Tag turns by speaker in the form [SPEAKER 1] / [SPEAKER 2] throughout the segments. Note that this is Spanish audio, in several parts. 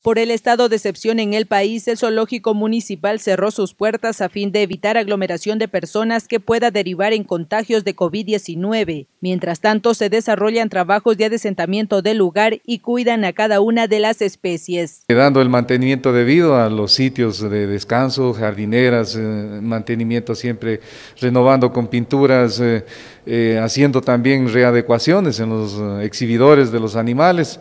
[SPEAKER 1] Por el estado de excepción en el país, el zoológico municipal cerró sus puertas a fin de evitar aglomeración de personas que pueda derivar en contagios de COVID-19. Mientras tanto, se desarrollan trabajos de adesentamiento del lugar y cuidan a cada una de las especies.
[SPEAKER 2] Dando el mantenimiento debido a los sitios de descanso, jardineras, eh, mantenimiento siempre renovando con pinturas, eh, eh, haciendo también readecuaciones en los exhibidores de los animales.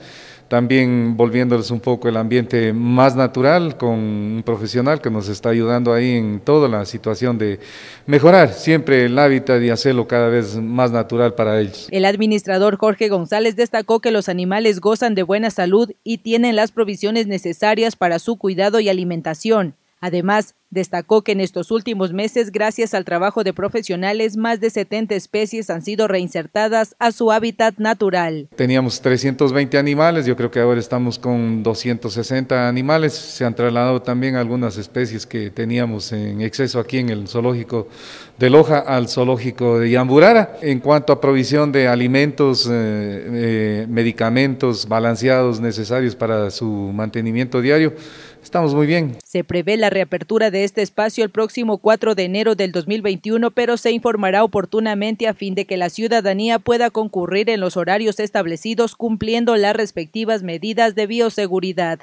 [SPEAKER 2] También volviéndoles un poco el ambiente más natural con un profesional que nos está ayudando ahí en toda la situación de mejorar siempre el hábitat y hacerlo cada vez más natural para ellos.
[SPEAKER 1] El administrador Jorge González destacó que los animales gozan de buena salud y tienen las provisiones necesarias para su cuidado y alimentación. Además, Destacó que en estos últimos meses, gracias al trabajo de profesionales, más de 70 especies han sido reinsertadas a su hábitat natural.
[SPEAKER 2] Teníamos 320 animales, yo creo que ahora estamos con 260 animales. Se han trasladado también algunas especies que teníamos en exceso aquí en el zoológico de Loja al zoológico de Yamburara. En cuanto a provisión de alimentos, eh, eh, medicamentos balanceados necesarios para su mantenimiento diario, estamos muy bien.
[SPEAKER 1] Se prevé la reapertura de este espacio el próximo 4 de enero del 2021, pero se informará oportunamente a fin de que la ciudadanía pueda concurrir en los horarios establecidos cumpliendo las respectivas medidas de bioseguridad.